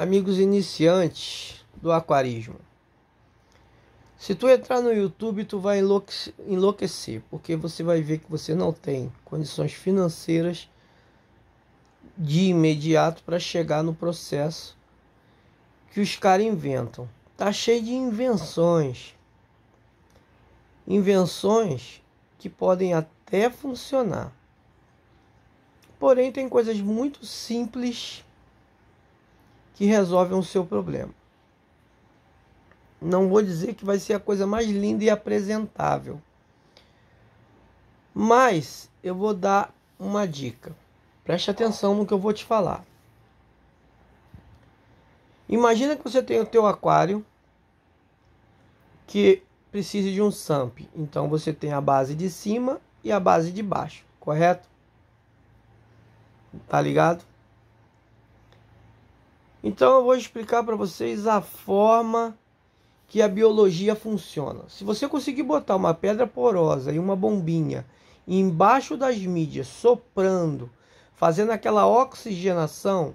amigos iniciantes do aquarismo. Se tu entrar no YouTube, tu vai enlouquecer, porque você vai ver que você não tem condições financeiras de imediato para chegar no processo que os caras inventam. Tá cheio de invenções. Invenções que podem até funcionar. Porém, tem coisas muito simples que resolvem o seu problema. Não vou dizer que vai ser a coisa mais linda e apresentável. Mas eu vou dar uma dica. Preste atenção no que eu vou te falar. Imagina que você tem o teu aquário que precise de um SAMP. Então você tem a base de cima e a base de baixo, correto? Tá ligado? Então eu vou explicar para vocês a forma que a biologia funciona. Se você conseguir botar uma pedra porosa e uma bombinha embaixo das mídias, soprando, fazendo aquela oxigenação,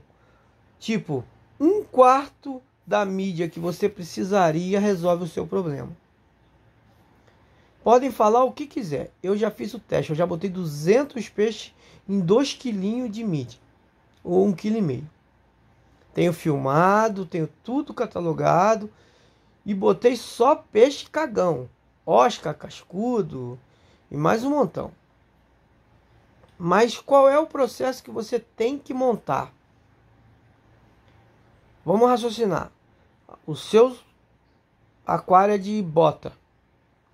tipo um quarto da mídia que você precisaria resolve o seu problema. Podem falar o que quiser. Eu já fiz o teste, eu já botei 200 peixes em 2 quilinhos de mídia, ou 1,5 um kg. Tenho filmado, tenho tudo catalogado e botei só peixe cagão, oscar cascudo e mais um montão. Mas qual é o processo que você tem que montar? Vamos raciocinar. O seu aquário é de bota,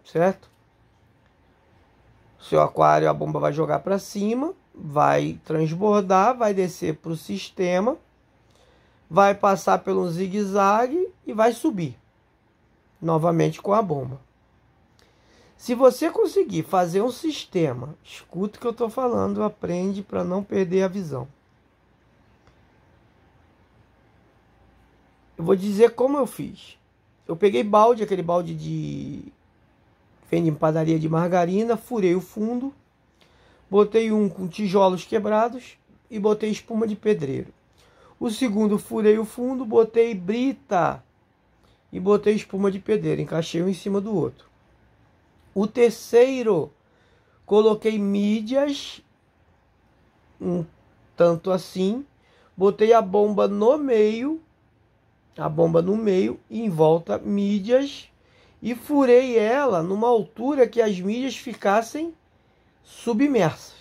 certo? O seu aquário, a bomba vai jogar para cima, vai transbordar, vai descer para o sistema vai passar pelo zigue-zague e vai subir novamente com a bomba. Se você conseguir fazer um sistema, escuta o que eu estou falando, aprende para não perder a visão. Eu vou dizer como eu fiz. Eu peguei balde, aquele balde de vende em padaria de margarina, furei o fundo, botei um com tijolos quebrados e botei espuma de pedreiro. O segundo, furei o fundo, botei brita e botei espuma de pedreiro. Encaixei um em cima do outro. O terceiro, coloquei mídias, um tanto assim. Botei a bomba no meio, a bomba no meio, e em volta mídias. E furei ela numa altura que as mídias ficassem submersas.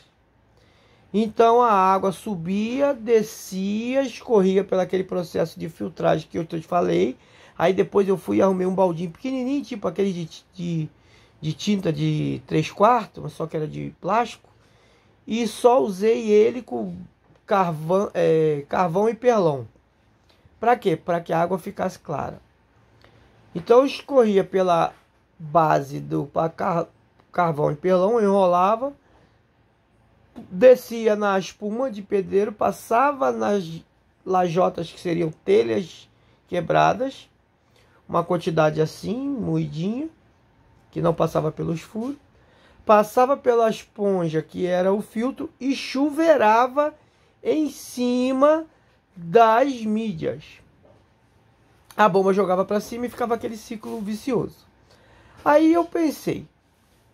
Então a água subia, descia, escorria pelo aquele processo de filtragem que eu te falei. Aí depois eu fui e arrumei um baldinho pequenininho, tipo aquele de, de, de tinta de 3 quartos, mas só que era de plástico. E só usei ele com carvão, é, carvão e perlon. Para quê? Para que a água ficasse clara. Então eu escorria pela base do carvão e perlon, enrolava descia na espuma de pedreiro, passava nas lajotas que seriam telhas quebradas, uma quantidade assim, moidinha, que não passava pelos furos, passava pela esponja, que era o filtro, e chuveirava em cima das mídias. A bomba jogava para cima e ficava aquele ciclo vicioso. Aí eu pensei,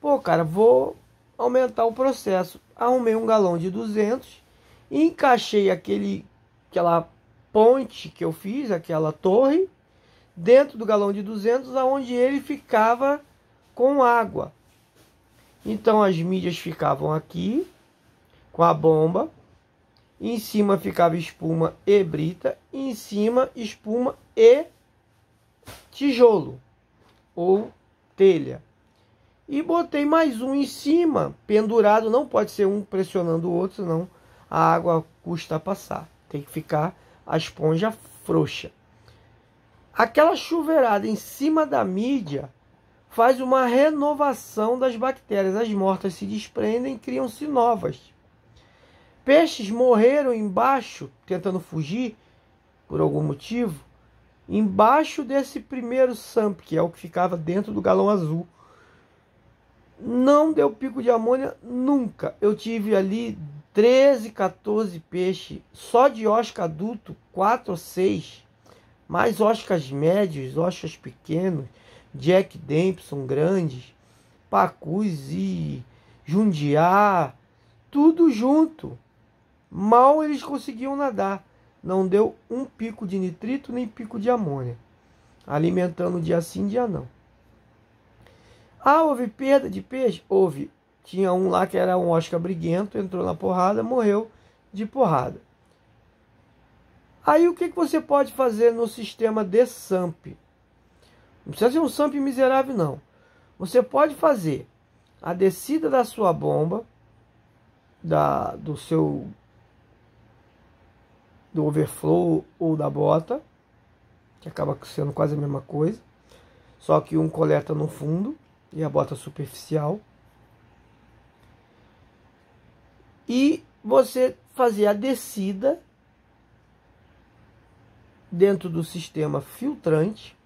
pô, cara, vou aumentar o processo arrumei um galão de 200, encaixei aquele, aquela ponte que eu fiz, aquela torre, dentro do galão de 200, aonde ele ficava com água. Então as mídias ficavam aqui com a bomba, em cima ficava espuma e brita, e em cima espuma e tijolo ou telha e botei mais um em cima, pendurado, não pode ser um pressionando o outro, senão a água custa passar. Tem que ficar a esponja frouxa. Aquela chuveirada em cima da mídia faz uma renovação das bactérias. As mortas se desprendem e criam-se novas. Peixes morreram embaixo, tentando fugir por algum motivo, embaixo desse primeiro SAMP, que é o que ficava dentro do galão azul não deu pico de amônia nunca. Eu tive ali 13, 14 peixes, só de osca adulto, 4 ou 6, mais oscas médios, oscas pequenos, Jack Dempson grandes, pacus e jundiá, tudo junto. Mal eles conseguiam nadar. Não deu um pico de nitrito nem pico de amônia. Alimentando dia sim, dia não. Ah, houve perda de peixe? Houve. Tinha um lá que era um Oscar briguento, entrou na porrada, morreu de porrada. Aí o que, que você pode fazer no sistema de SAMP? Não precisa ser um SAMP miserável, não. Você pode fazer a descida da sua bomba, da, do seu do overflow ou da bota, que acaba sendo quase a mesma coisa, só que um coleta no fundo e a bota superficial. E você fazer a descida dentro do sistema filtrante,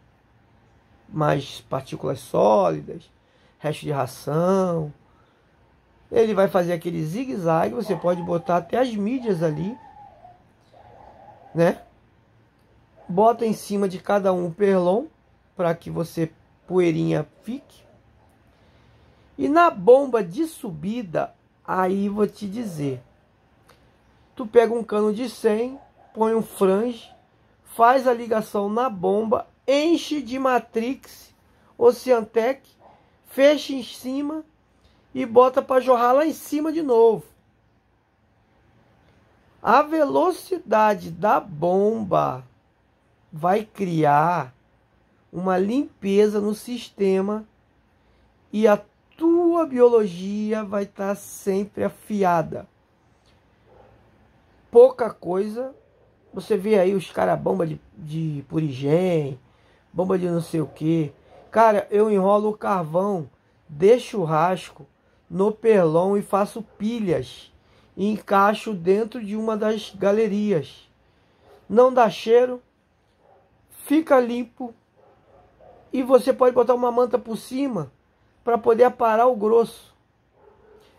mais partículas sólidas, resto de ração. Ele vai fazer aquele zigue-zague, você pode botar até as mídias ali, né? Bota em cima de cada um o perlon para que você poeirinha fique. E na bomba de subida, aí vou te dizer. Tu pega um cano de 100, põe um frange, faz a ligação na bomba, enche de matrix Oceantec, fecha em cima e bota para jorrar lá em cima de novo. A velocidade da bomba vai criar uma limpeza no sistema e a sua biologia vai estar tá sempre afiada. Pouca coisa. Você vê aí os caras bomba de, de purigem, bomba de não sei o que. Cara, eu enrolo o carvão, deixo o no perlon e faço pilhas e encaixo dentro de uma das galerias. Não dá cheiro, fica limpo e você pode botar uma manta por cima para poder aparar o grosso.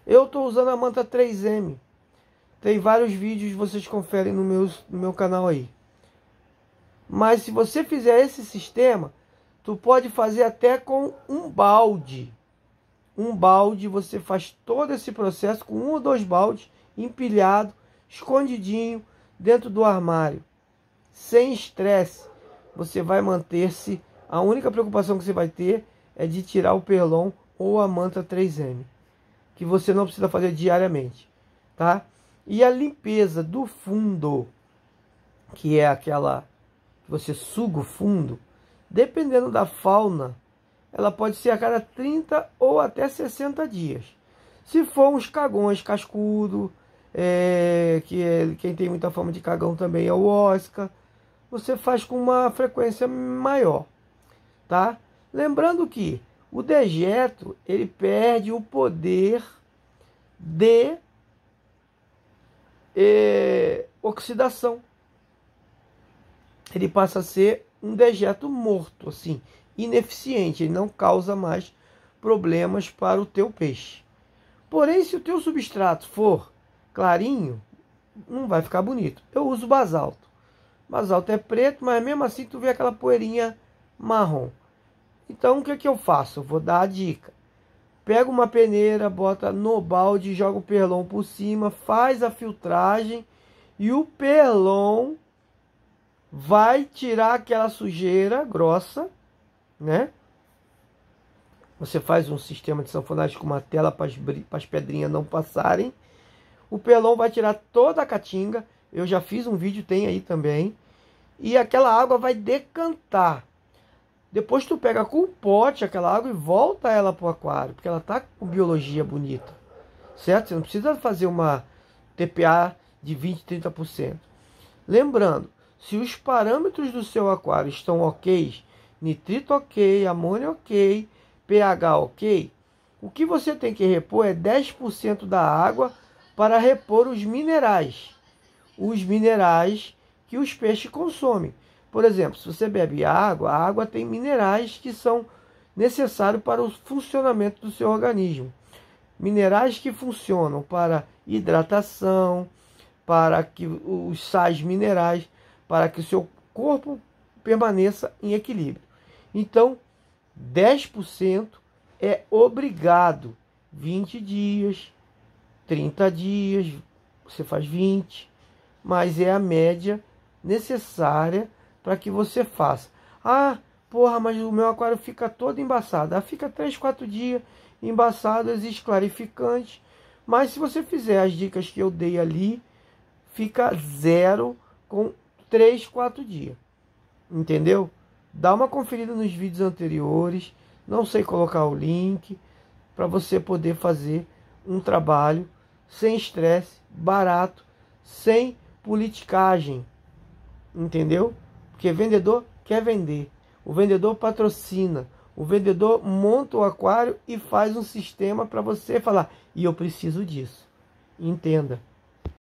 Eu estou usando a manta 3M. Tem vários vídeos, vocês conferem no meu, no meu canal aí. Mas se você fizer esse sistema, tu pode fazer até com um balde. Um balde, você faz todo esse processo com um ou dois baldes, empilhado, escondidinho, dentro do armário. Sem estresse, você vai manter-se. A única preocupação que você vai ter é de tirar o perlon ou a manta 3M, que você não precisa fazer diariamente, tá? E a limpeza do fundo, que é aquela que você suga o fundo, dependendo da fauna, ela pode ser a cada 30 ou até 60 dias. Se for uns cagões cascudo, é, que é, quem tem muita fama de cagão também é o Oscar, você faz com uma frequência maior, tá? Lembrando que o dejeto ele perde o poder de eh, oxidação. Ele passa a ser um dejeto morto, assim, ineficiente, ele não causa mais problemas para o teu peixe. Porém, se o teu substrato for clarinho, não vai ficar bonito. Eu uso basalto. Basalto é preto, mas mesmo assim tu vê aquela poeirinha marrom. Então o que, é que eu faço? Eu vou dar a dica. Pega uma peneira, bota no balde, joga o perlon por cima, faz a filtragem e o perlon vai tirar aquela sujeira grossa, né? Você faz um sistema de sanfonagem com uma tela para as pedrinhas não passarem. O pelão vai tirar toda a caatinga. Eu já fiz um vídeo, tem aí também. E aquela água vai decantar. Depois tu pega com o pote aquela água e volta ela para o aquário, porque ela tá com biologia bonita. Certo? Você não precisa fazer uma TPA de 20, 30%. Lembrando, se os parâmetros do seu aquário estão ok, nitrito ok, amônia ok, pH ok, o que você tem que repor é 10% da água para repor os minerais. Os minerais que os peixes consomem. Por exemplo, se você bebe água, a água tem minerais que são necessários para o funcionamento do seu organismo. Minerais que funcionam para hidratação, para que os sais minerais, para que o seu corpo permaneça em equilíbrio. Então, 10% é obrigado 20 dias, 30 dias, você faz 20, mas é a média necessária para que você faça. Ah, porra, mas o meu aquário fica todo embaçado. Ah, fica 3, 4 dias embaçadas e clarificante. Mas se você fizer as dicas que eu dei ali, fica zero com 3, 4 dias. Entendeu? Dá uma conferida nos vídeos anteriores. Não sei colocar o link para você poder fazer um trabalho sem estresse, barato, sem politicagem. Entendeu? Porque vendedor quer vender, o vendedor patrocina, o vendedor monta o aquário e faz um sistema para você falar: e eu preciso disso. Entenda,